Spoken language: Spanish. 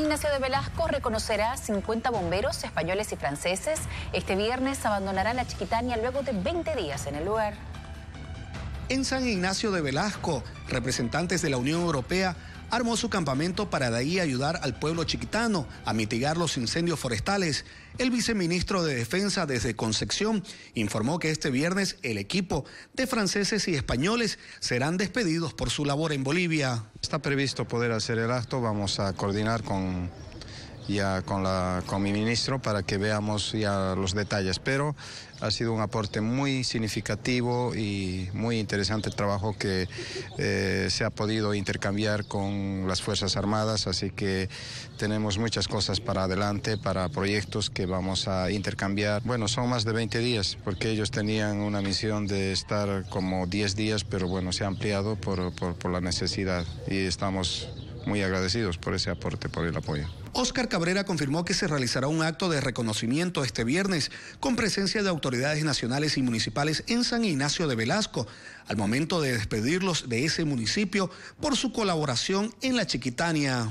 Ignacio de Velasco reconocerá 50 bomberos españoles y franceses. Este viernes abandonará la Chiquitania luego de 20 días en el lugar. En San Ignacio de Velasco, representantes de la Unión Europea armó su campamento para de ahí ayudar al pueblo chiquitano a mitigar los incendios forestales. El viceministro de Defensa desde Concepción informó que este viernes el equipo de franceses y españoles serán despedidos por su labor en Bolivia. Está previsto poder hacer el acto, vamos a coordinar con ya con, la, con mi ministro para que veamos ya los detalles. Pero ha sido un aporte muy significativo y muy interesante el trabajo que eh, se ha podido intercambiar con las Fuerzas Armadas, así que tenemos muchas cosas para adelante, para proyectos que vamos a intercambiar. Bueno, son más de 20 días, porque ellos tenían una misión de estar como 10 días, pero bueno, se ha ampliado por, por, por la necesidad y estamos muy agradecidos por ese aporte, por el apoyo. Óscar Cabrera confirmó que se realizará un acto de reconocimiento este viernes con presencia de autoridades nacionales y municipales en San Ignacio de Velasco, al momento de despedirlos de ese municipio por su colaboración en la Chiquitania.